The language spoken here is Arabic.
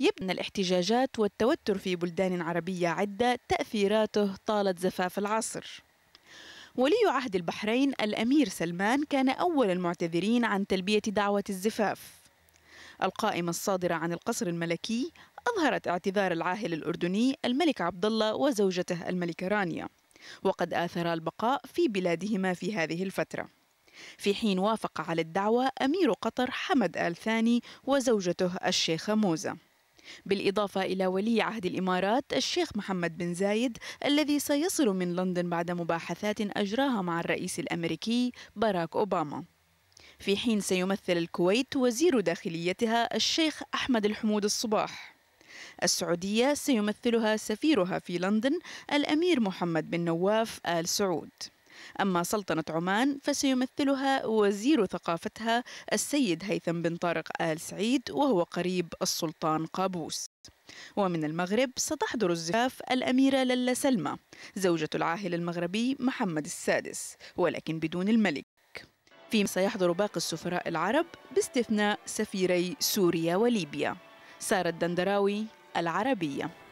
يبنى الاحتجاجات والتوتر في بلدان عربية عدة تأثيراته طالت زفاف العصر ولي عهد البحرين الأمير سلمان كان أول المعتذرين عن تلبية دعوة الزفاف القائمة الصادرة عن القصر الملكي أظهرت اعتذار العاهل الأردني الملك عبد الله وزوجته الملكة رانيا وقد آثرا البقاء في بلادهما في هذه الفترة في حين وافق على الدعوة أمير قطر حمد آل ثاني وزوجته الشيخة موزة بالإضافة إلى ولي عهد الإمارات الشيخ محمد بن زايد الذي سيصل من لندن بعد مباحثات أجراها مع الرئيس الأمريكي باراك أوباما في حين سيمثل الكويت وزير داخليتها الشيخ أحمد الحمود الصباح السعودية سيمثلها سفيرها في لندن الأمير محمد بن نواف آل سعود أما سلطنة عمان فسيمثلها وزير ثقافتها السيد هيثم بن طارق آل سعيد وهو قريب السلطان قابوس ومن المغرب ستحضر الزفاف الأميرة للا سلمى زوجة العاهل المغربي محمد السادس ولكن بدون الملك فيما سيحضر باقي السفراء العرب باستثناء سفيري سوريا وليبيا سارة الدندراوي العربية